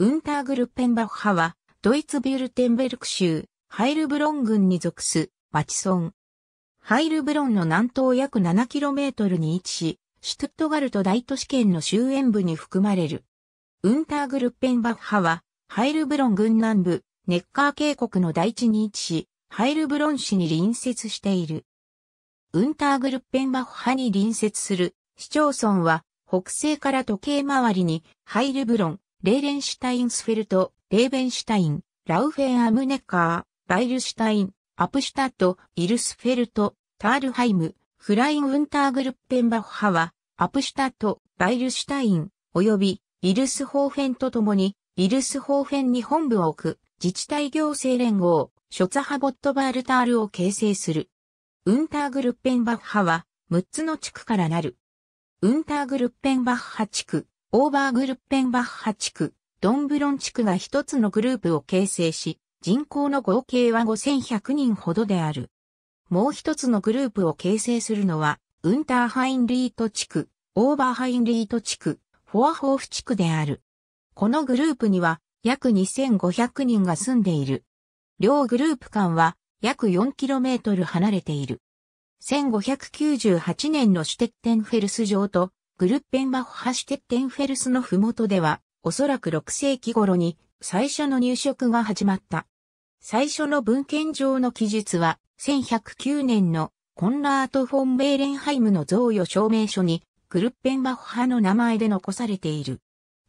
ウンターグルペンバッハは、ドイツビュルテンベルク州、ハイルブロン郡に属す、町村。ハイルブロンの南東約 7km に位置し、シュトゥットガルト大都市圏の周辺部に含まれる。ウンターグルペンバッハは、ハイルブロン郡南部、ネッカー渓谷の大地に位置し、ハイルブロン市に隣接している。ウンターグルペンバッハに隣接する市町村は、北西から時計回りに、ハイルブロン、レーレンシュタインスフェルト、レーベンシュタイン、ラウフェン・アムネカー、バイルシュタイン、アプシュタット、イルスフェルト、タールハイム、フライン・ウンターグルッペンバッハは、アプシュタット、バイルシュタイン、及び、イルスホーフェンとともに、イルスホーフェンに本部を置く、自治体行政連合、ショツハボットバールタールを形成する。ウンターグルッペンバッハは、6つの地区からなる。ウンターグルッペンバッハ地区、オーバーグルッペンバッハ地区、ドンブロン地区が一つのグループを形成し、人口の合計は5100人ほどである。もう一つのグループを形成するのは、ウンターハインリート地区、オーバーハインリート地区、フォアホーフ地区である。このグループには約2500人が住んでいる。両グループ間は約 4km 離れている。1598年のシュテッテンフェルス城とグルッペンバッハシュテッテンフェルスの麓では、おそらく6世紀頃に最初の入植が始まった。最初の文献上の記述は、1109年のコンラート・フォン・ベーレンハイムの贈与証明書に、グルッペンバッハの名前で残されている。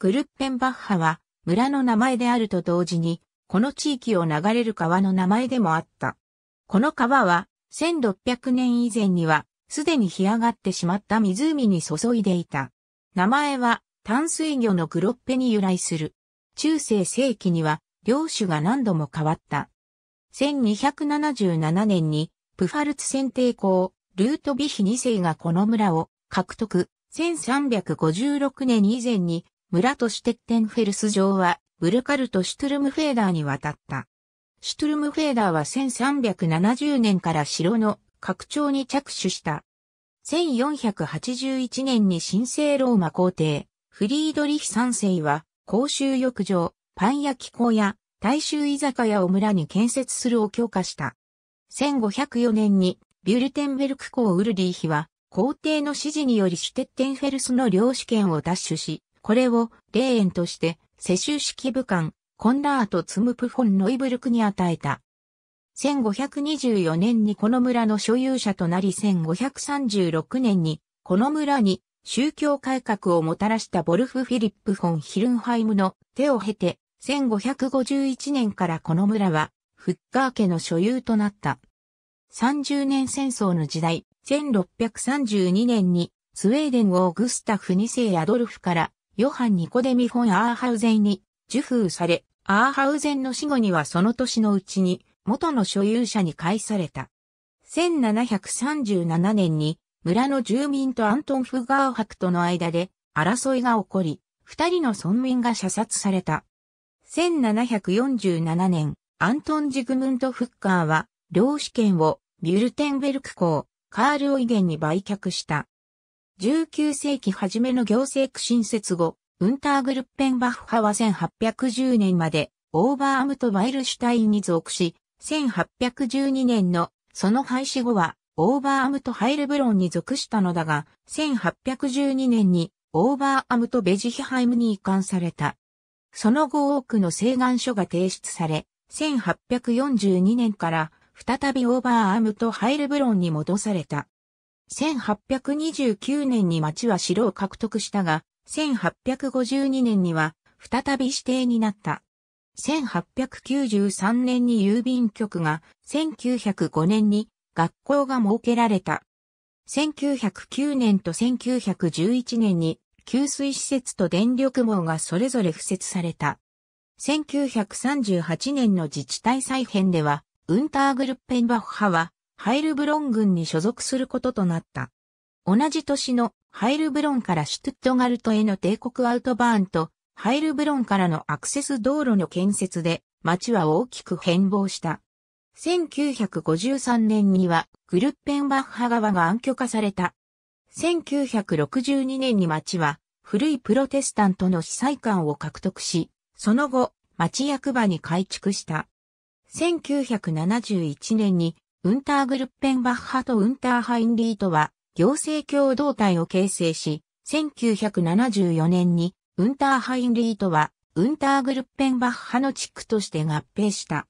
グルッペンバッハは、村の名前であると同時に、この地域を流れる川の名前でもあった。この川は、1600年以前には、すでに干上がってしまった湖に注いでいた。名前は淡水魚のグロッペに由来する。中世世紀には領主が何度も変わった。1277年にプファルツ選定校、ルートビヒ2世がこの村を獲得。1356年以前に村としてテンフェルス城はブルカルト・シュトゥルムフェーダーに渡った。シュトゥルムフェーダーは1370年から城の拡張に着手した。1481年に神聖ローマ皇帝、フリードリヒ三世は、公衆浴場、パン焼き構や大衆居酒屋を村に建設するを強化した。1504年に、ビュルテンベルク公ウルリーヒは、皇帝の指示によりシュテッテンフェルスの領主権を奪取し、これを霊園として、世襲式武官、コンラート・ツムプフォン・ノイブルクに与えた。1524年にこの村の所有者となり1536年にこの村に宗教改革をもたらしたボルフ・フィリップ・フォン・ヒルンハイムの手を経て1551年からこの村はフッカー家の所有となった。30年戦争の時代、1632年にスウェーデン王グスタフ2世アドルフからヨハン・ニコデミ・フォン・アーハウゼンに受封され、アーハウゼンの死後にはその年のうちに元の所有者に返された。1737年に村の住民とアントン・フガー博との間で争いが起こり、二人の村民が射殺された。1747年、アントン・ジグムント・フッカーは、領主権をビュルテンベルク港、カール・オイゲンに売却した。19世紀初めの行政区新設後、ウンターグルッペンバッハは1810年までオーバーアムとバイルシュタインに属し、1812年のその廃止後はオーバーアムとハイルブロンに属したのだが、1812年にオーバーアムとベジヒハイムに移管された。その後多くの請願書が提出され、1842年から再びオーバーアムとハイルブロンに戻された。1829年に町は城を獲得したが、1852年には再び指定になった。1893年に郵便局が、1905年に学校が設けられた。1909年と1911年に給水施設と電力網がそれぞれ付設された。1938年の自治体再編では、ウンターグルッペンバッハは、ハイルブロン軍に所属することとなった。同じ年のハイルブロンからシュトゥットガルトへの帝国アウトバーンとハイルブロンからのアクセス道路の建設で街は大きく変貌した。1953年にはグルッペンバッハ川が暗渠化された。1962年に町は古いプロテスタントの司祭館を獲得し、その後町役場に改築した。1971年にウンターグルッペンバッハとウンターハインリートは行政共同体を形成し、1974年にウンターハインリートは、ウンターグルッペンバッハの地区として合併した。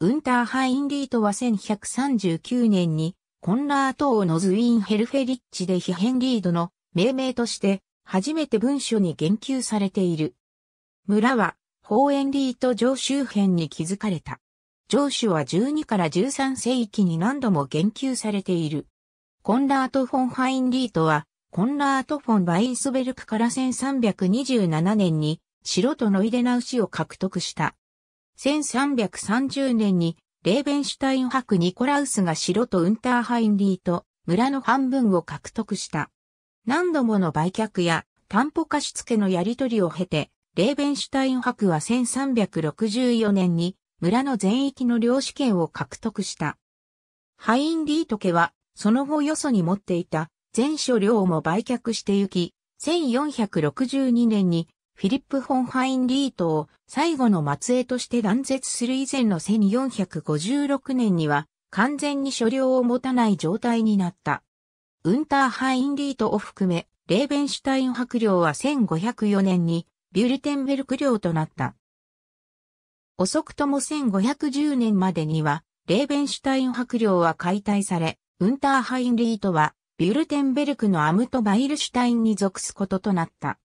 ウンターハインリートは1139年に、コンラート王のズインヘルフェリッチでヒヘンリードの命名として、初めて文書に言及されている。村は、ホーエンリート城周辺に築かれた。城主は12から13世紀に何度も言及されている。コンラート・フォン・ハインリートは、コンラート・フォン・バインスベルクから1327年に城とノイデナウ市を獲得した。1330年にレーベンシュタイン博ニコラウスが城とウンターハインリーと村の半分を獲得した。何度もの売却や担保貸付のやり取りを経て、レーベンシュタイン博は1364年に村の全域の領主権を獲得した。ハインリート家はその後よそに持っていた全所領も売却してゆき、1462年にフィリップ・フォンハインリートを最後の末裔として断絶する以前の1456年には完全に所領を持たない状態になった。ウンターハインリートを含め、レーベンシュタイン白領は1504年にビュルテンベルク領となった。遅くとも1510年までには、レーベンシュタイン白領は解体され、ウンターハインリートはビュルテンベルクのアムトバイルシュタインに属すこととなった。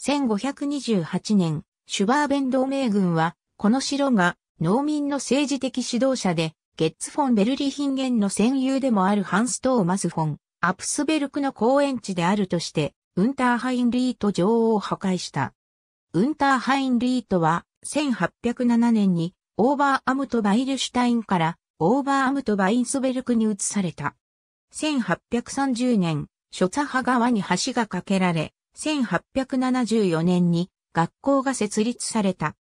1528年、シュバーベン同盟軍は、この城が農民の政治的指導者で、ゲッツフォン・ベルリヒンゲンの戦友でもあるハンス・トーマス・フォン、アプスベルクの公園地であるとして、ウンターハインリート女王を破壊した。ウンターハインリートは、1807年に、オーバーアムトバイルシュタインから、オーバーアムトバインスベルクに移された。1830年、諸左派側に橋が架けられ、1874年に学校が設立された。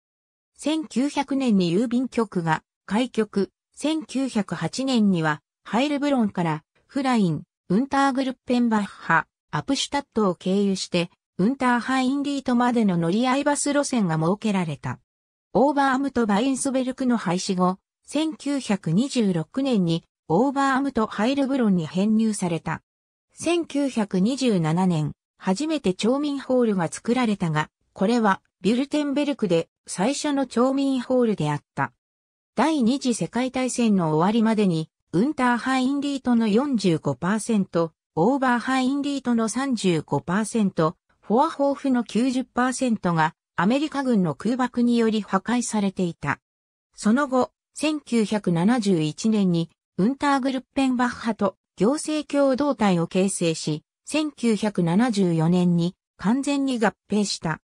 1900年に郵便局が開局、1908年にはハイルブロンからフライン、ウンターグルッペンバッハ、アプシュタットを経由して、ウンターハインリートまでの乗り合いバス路線が設けられた。オーバーアムとバインスベルクの廃止後、1926年にオーバーアムとハイルブロンに編入された。1927年、初めて町民ホールが作られたが、これはビュルテンベルクで最初の町民ホールであった。第二次世界大戦の終わりまでに、ウンターハインリートの45%、オーバーハインリートの35%、フォアホーフの90%がアメリカ軍の空爆により破壊されていた。その後、1971年にウンターグルッペンバッハと行政共同体を形成し、1974年に完全に合併した。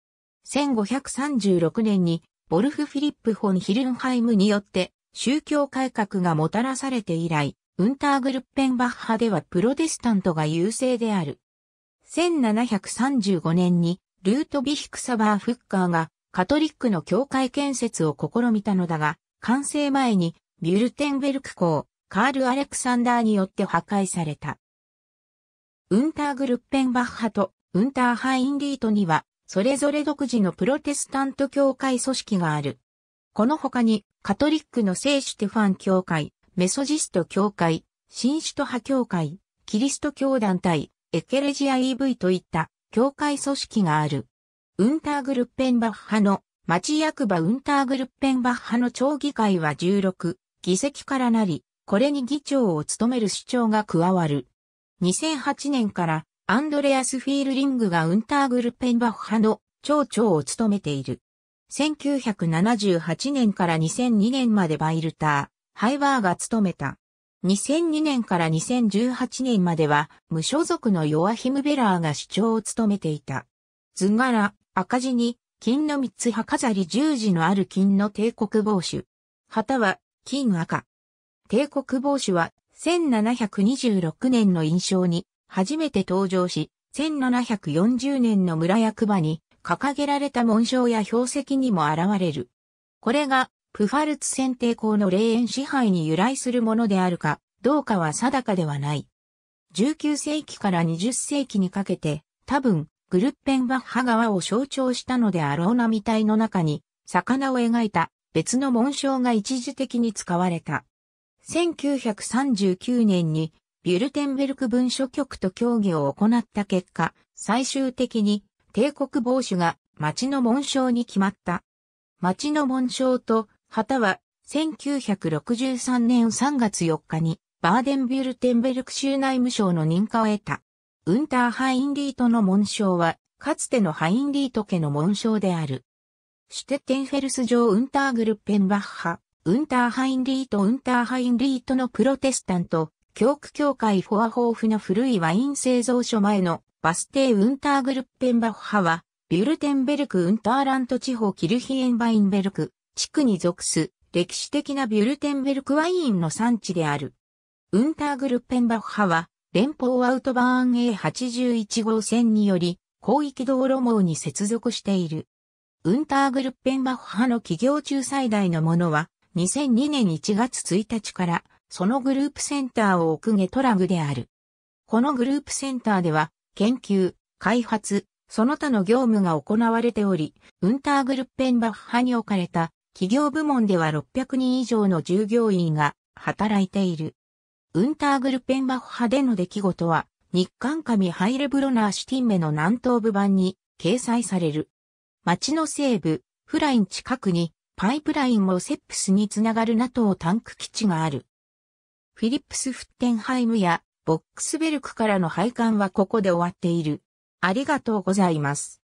1536年に、ボルフ・フィリップ・フォン・ヒルンハイムによって、宗教改革がもたらされて以来、ウンターグルッペンバッハではプロテスタントが優勢である。1735年に、ルート・ビヒクサバー・フッカーが、カトリックの教会建設を試みたのだが、完成前に、ビュルテンベルク校、カール・アレクサンダーによって破壊された。ウンターグルッペンバッハとウンターハインリートには、それぞれ独自のプロテスタント教会組織がある。この他に、カトリックの聖シュテファン教会、メソジスト教会、新首都派教会、キリスト教団体、エケレジア EV といった教会組織がある。ウンターグルッペンバッハの町役場ウンターグルッペンバッハの町議会は16議席からなり、これに議長を務める主長が加わる。2008年からアンドレアス・フィールリングがウンターグルペンバッハの町長を務めている。1978年から2002年までバイルター、ハイバーが務めた。2002年から2018年までは無所属のヨアヒム・ベラーが主長を務めていた。図柄、赤字に、金の三つ葉飾り十字のある金の帝国帽子。旗は、金赤。帝国帽子は1726年の印象に初めて登場し、1740年の村役場に掲げられた紋章や標石にも現れる。これがプファルツ選定校の霊園支配に由来するものであるかどうかは定かではない。19世紀から20世紀にかけて多分グルッペンバッハ川を象徴したのであろうなみたいの中に魚を描いた別の紋章が一時的に使われた。1939年にビュルテンベルク文書局と協議を行った結果、最終的に帝国防守が町の紋章に決まった。町の紋章と旗は1963年3月4日にバーデンビュルテンベルク州内務省の認可を得た。ウンターハインリートの紋章は、かつてのハインリート家の紋章である。シュテッテンフェルス城ウンターグルッペンバッハ、ウンターハインリート・ウンターハインリートのプロテスタント、教区協会フォアホーフの古いワイン製造所前のバス停ウンターグルッペンバッハは、ビュルテンベルク・ウンターラント地方キルヒエンバインベルク地区に属す歴史的なビュルテンベルクワインの産地である。ウンターグルッペンバッハは、連邦アウトバーン A81 号線により、広域道路網に接続している。ウンターグルッペンバッハの企業中最大のものは、2002年1月1日から、そのグループセンターを置くゲトラグである。このグループセンターでは、研究、開発、その他の業務が行われており、ウンターグルッペンバッハに置かれた企業部門では600人以上の従業員が働いている。ウンターグルッペンバッハでの出来事は、日韓紙ハイレブロナーシティンメの南東部版に掲載される。町の西部、フライン近くにパイプラインもセップスにつながる NATO タンク基地がある。フィリップス・フッテンハイムやボックスベルクからの配管はここで終わっている。ありがとうございます。